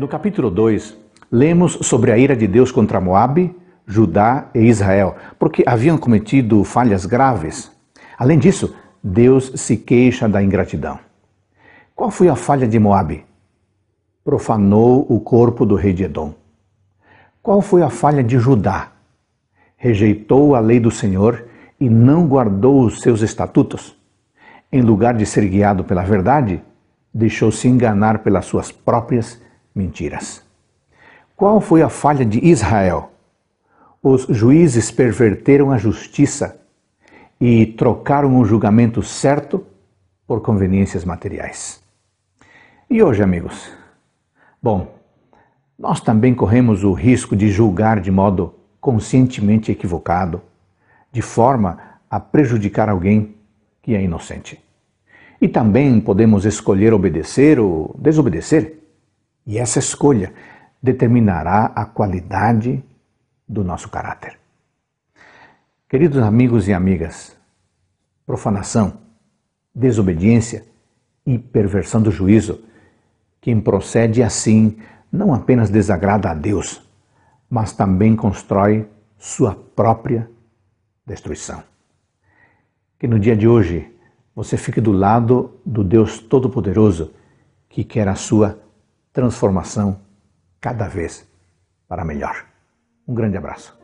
No capítulo 2, lemos sobre a ira de Deus contra Moabe, Judá e Israel, porque haviam cometido falhas graves. Além disso, Deus se queixa da ingratidão. Qual foi a falha de Moabe? Profanou o corpo do rei de Edom. Qual foi a falha de Judá? Rejeitou a lei do Senhor e não guardou os seus estatutos. Em lugar de ser guiado pela verdade, deixou-se enganar pelas suas próprias mentiras. Qual foi a falha de Israel? Os juízes perverteram a justiça e trocaram o julgamento certo por conveniências materiais. E hoje, amigos? Bom, nós também corremos o risco de julgar de modo conscientemente equivocado, de forma a prejudicar alguém que é inocente. E também podemos escolher obedecer ou desobedecer e essa escolha determinará a qualidade do nosso caráter. Queridos amigos e amigas, profanação, desobediência e perversão do juízo, quem procede assim não apenas desagrada a Deus, mas também constrói sua própria destruição. Que no dia de hoje você fique do lado do Deus Todo-Poderoso que quer a sua transformação cada vez para melhor. Um grande abraço.